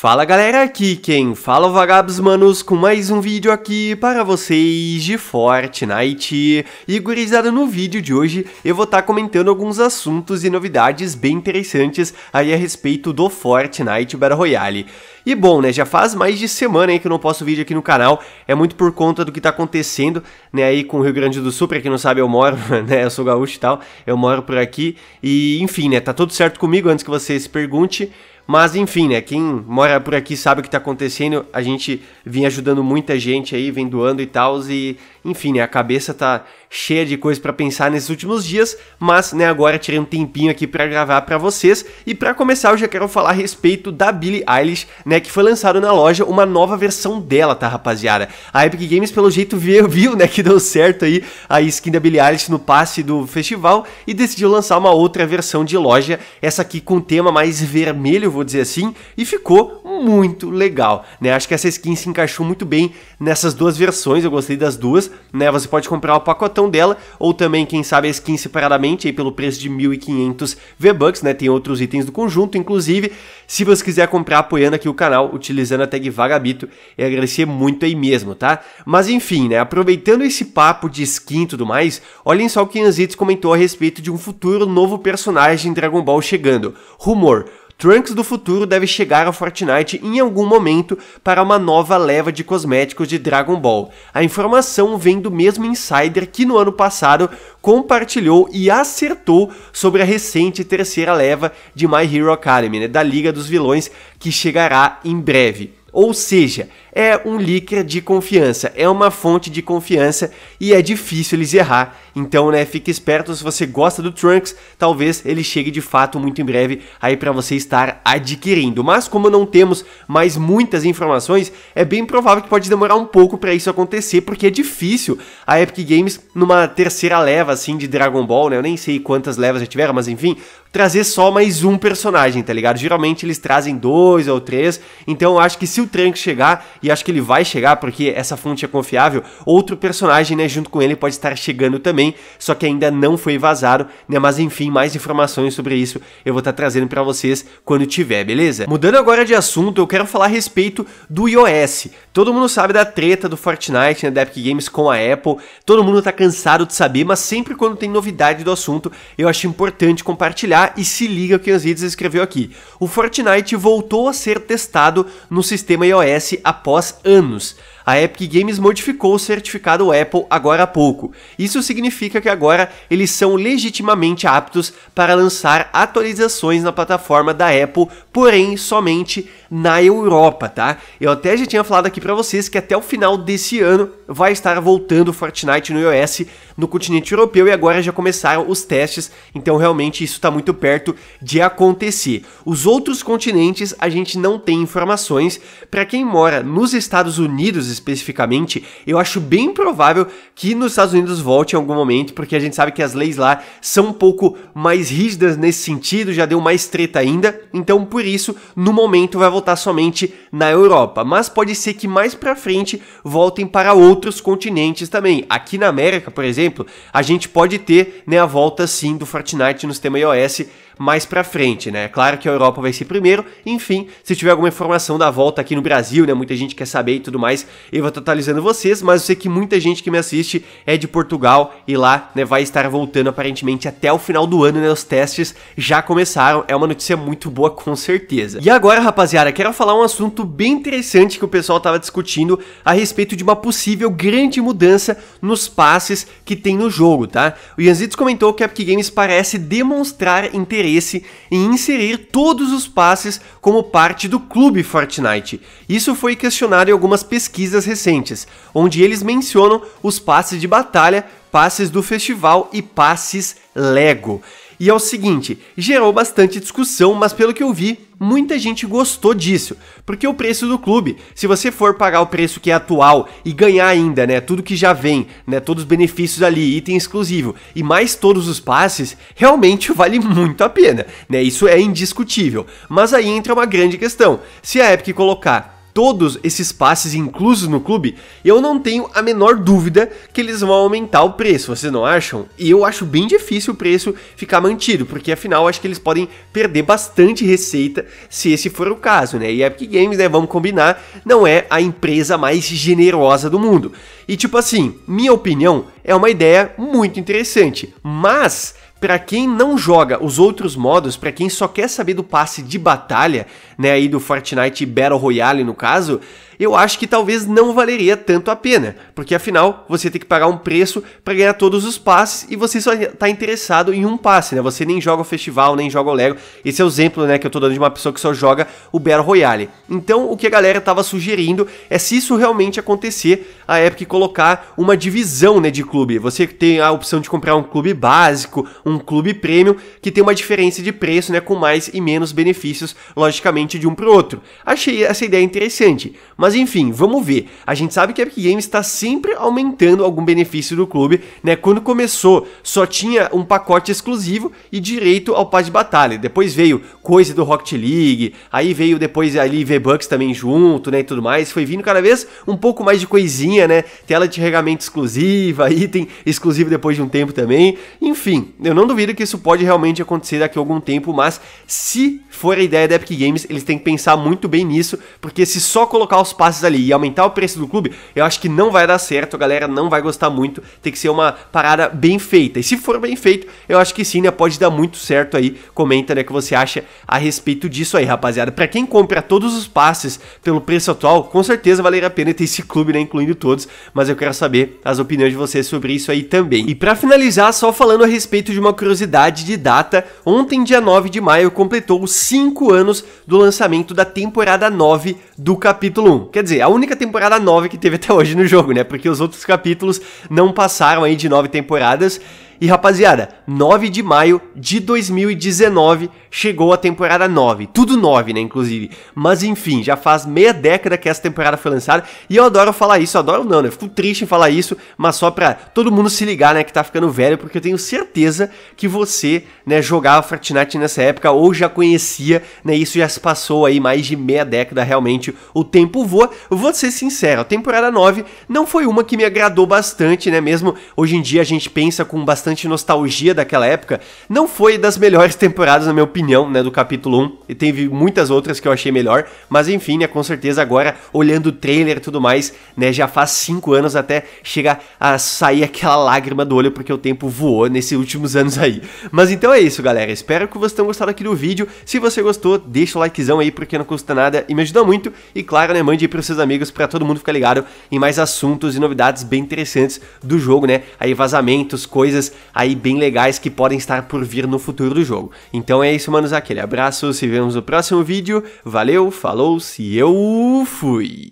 Fala galera, aqui quem fala é o Vagabos Manos com mais um vídeo aqui para vocês de Fortnite. E gurizada, no vídeo de hoje eu vou estar tá comentando alguns assuntos e novidades bem interessantes aí a respeito do Fortnite Battle Royale. E bom, né, já faz mais de semana aí que eu não posto vídeo aqui no canal, é muito por conta do que tá acontecendo, né, aí com o Rio Grande do Sul, pra quem não sabe eu moro, né, eu sou gaúcho e tal, eu moro por aqui, e enfim, né, tá tudo certo comigo, antes que você se pergunte, mas enfim, né? Quem mora por aqui sabe o que está acontecendo. A gente vinha ajudando muita gente aí, vem doando e tal. E, enfim, né, a cabeça tá cheia de coisa para pensar nesses últimos dias, mas né, agora tirei um tempinho aqui para gravar para vocês e para começar eu já quero falar a respeito da Billie Eilish, né, que foi lançado na loja uma nova versão dela, tá rapaziada? A Epic Games pelo jeito viu, viu né, que deu certo aí a skin da Billie Eilish no passe do festival e decidiu lançar uma outra versão de loja, essa aqui com tema mais vermelho, vou dizer assim, e ficou muito legal, né? Acho que essa skin se encaixou muito bem nessas duas versões, eu gostei das duas né? Você pode comprar o pacotão dela, ou também, quem sabe, a skin separadamente aí pelo preço de 1.500 V-Bucks, né? Tem outros itens do conjunto, inclusive, se você quiser comprar apoiando aqui o canal, utilizando a tag Vagabito, é agradecer muito aí mesmo, tá? Mas enfim, né? Aproveitando esse papo de skin e tudo mais, olhem só o que Anzitz comentou a respeito de um futuro novo personagem em Dragon Ball chegando. Rumor, Trunks do futuro deve chegar ao Fortnite em algum momento para uma nova leva de cosméticos de Dragon Ball. A informação vem do mesmo insider que no ano passado compartilhou e acertou sobre a recente terceira leva de My Hero Academy, né, da Liga dos Vilões, que chegará em breve. Ou seja, é um líquido de confiança, é uma fonte de confiança e é difícil eles errar. Então, né, fique esperto se você gosta do Trunks, talvez ele chegue de fato muito em breve aí para você estar adquirindo. Mas como não temos mais muitas informações, é bem provável que pode demorar um pouco para isso acontecer, porque é difícil a Epic Games numa terceira leva assim de Dragon Ball, né? Eu nem sei quantas levas já tiveram, mas enfim, trazer só mais um personagem, tá ligado? Geralmente eles trazem dois ou três, então eu acho que se o Trank chegar, e acho que ele vai chegar porque essa fonte é confiável, outro personagem, né, junto com ele pode estar chegando também, só que ainda não foi vazado, né, mas enfim, mais informações sobre isso eu vou estar trazendo para vocês quando tiver, beleza? Mudando agora de assunto, eu quero falar a respeito do iOS. Todo mundo sabe da treta do Fortnite, né, da Epic Games com a Apple, todo mundo tá cansado de saber, mas sempre quando tem novidade do assunto, eu acho importante compartilhar jogar e se liga o que os Hits escreveu aqui. O Fortnite voltou a ser testado no sistema iOS após anos. A Epic Games modificou o certificado Apple agora há pouco. Isso significa que agora eles são legitimamente aptos para lançar atualizações na plataforma da Apple, porém somente na Europa, tá? Eu até já tinha falado aqui para vocês que até o final desse ano vai estar voltando Fortnite no iOS no continente europeu e agora já começaram os testes, então realmente isso está muito perto de acontecer. Os outros continentes a gente não tem informações. Para quem mora nos Estados Unidos especificamente, eu acho bem provável que nos Estados Unidos volte em algum momento, porque a gente sabe que as leis lá são um pouco mais rígidas nesse sentido, já deu mais treta ainda, então por isso, no momento vai voltar somente na Europa, mas pode ser que mais para frente voltem para outros continentes também. Aqui na América, por exemplo, a gente pode ter, né, a volta sim do Fortnite no sistema iOS mais pra frente, né? É claro que a Europa vai ser primeiro. Enfim, se tiver alguma informação da volta aqui no Brasil, né? Muita gente quer saber e tudo mais, eu vou totalizando vocês, mas eu sei que muita gente que me assiste é de Portugal e lá, né, vai estar voltando aparentemente até o final do ano, né? Os testes já começaram. É uma notícia muito boa, com certeza. E agora, rapaziada, quero falar um assunto bem interessante que o pessoal tava discutindo a respeito de uma possível grande mudança nos passes que tem no jogo, tá? O Yanzits comentou que a Epic Games parece demonstrar interesse interesse em inserir todos os passes como parte do clube Fortnite. Isso foi questionado em algumas pesquisas recentes, onde eles mencionam os passes de batalha, passes do festival e passes Lego. E é o seguinte, gerou bastante discussão, mas pelo que eu vi, muita gente gostou disso, porque o preço do clube, se você for pagar o preço que é atual e ganhar ainda, né, tudo que já vem, né, todos os benefícios ali, item exclusivo e mais todos os passes, realmente vale muito a pena, né? Isso é indiscutível. Mas aí entra uma grande questão. Se a Epic colocar todos esses passes inclusos no clube, eu não tenho a menor dúvida que eles vão aumentar o preço, vocês não acham? E eu acho bem difícil o preço ficar mantido, porque afinal acho que eles podem perder bastante receita se esse for o caso, né? E a Epic Games, né, vamos combinar, não é a empresa mais generosa do mundo. E tipo assim, minha opinião, é uma ideia muito interessante, mas para quem não joga os outros modos, para quem só quer saber do passe de batalha, né, aí do Fortnite Battle Royale no caso, eu acho que talvez não valeria tanto a pena, porque afinal você tem que pagar um preço para ganhar todos os passes e você só está interessado em um passe, né? Você nem joga o festival, nem joga o Lego. Esse é o exemplo, né, que eu estou dando de uma pessoa que só joga o Battle Royale. Então, o que a galera estava sugerindo é se isso realmente acontecer, a Epic colocar uma divisão, né, de clube. Você tem a opção de comprar um clube básico, um clube premium, que tem uma diferença de preço, né, com mais e menos benefícios, logicamente, de um para o outro. Achei essa ideia interessante, mas mas enfim, vamos ver. A gente sabe que a Epic Games está sempre aumentando algum benefício do clube, né? Quando começou, só tinha um pacote exclusivo e direito ao passe de batalha. Depois veio coisa do Rocket League, aí veio depois ali V-Bucks também junto, né, e tudo mais. Foi vindo cada vez um pouco mais de coisinha, né? Tela de regamento exclusiva, item exclusivo depois de um tempo também. Enfim, eu não duvido que isso pode realmente acontecer daqui a algum tempo, mas se for a ideia da Epic Games, eles têm que pensar muito bem nisso, porque se só colocar os passes ali e aumentar o preço do clube, eu acho que não vai dar certo, a galera não vai gostar muito, tem que ser uma parada bem feita. E se for bem feito, eu acho que sim, né, pode dar muito certo aí. Comenta, né, que você acha a respeito disso aí, rapaziada. Para quem compra todos os passes pelo preço atual, com certeza valeria a pena ter esse clube, né, incluindo todos, mas eu quero saber as opiniões de vocês sobre isso aí também. E para finalizar, só falando a respeito de uma curiosidade de data, ontem, dia 9 de maio, completou 5 anos do lançamento da temporada 9 do capítulo 1. Quer dizer, a única temporada nova que teve até hoje no jogo, né? Porque os outros capítulos não passaram aí de nove temporadas. E rapaziada, 9 de maio de 2019 chegou a temporada 9. Tudo 9, né, inclusive. Mas enfim, já faz meia década que essa temporada foi lançada e eu adoro falar isso, adoro não, né? Eu fico triste em falar isso, mas só pra todo mundo se ligar, né, que tá ficando velho, porque eu tenho certeza que você, né, jogava Fortnite nessa época ou já conhecia, né? Isso já se passou aí mais de meia década, realmente. O tempo voa. Vou ser sincero, a temporada 9 não foi uma que me agradou bastante, né? Mesmo hoje em dia a gente pensa com bastante bastante nostalgia daquela época. Não foi das melhores temporadas, na minha opinião, né, do capítulo 1. E teve muitas outras que eu achei melhor, mas enfim, né, com certeza agora, olhando o trailer e tudo mais, né, já faz 5 anos até chegar a sair aquela lágrima do olho, porque o tempo voou nesses últimos anos aí. Mas então é isso, galera. Espero que vocês tenham gostado aqui do vídeo. Se você gostou, deixa o likezão aí, porque não custa nada e me ajuda muito. E claro, né, mande aí pros seus amigos para todo mundo ficar ligado em mais assuntos e novidades bem interessantes do jogo, né? Aí vazamentos, coisas aí bem legais que podem estar por vir no futuro do jogo. Então é isso, manos, aquele abraço, se vemos no próximo vídeo, valeu, falou, se eu fui!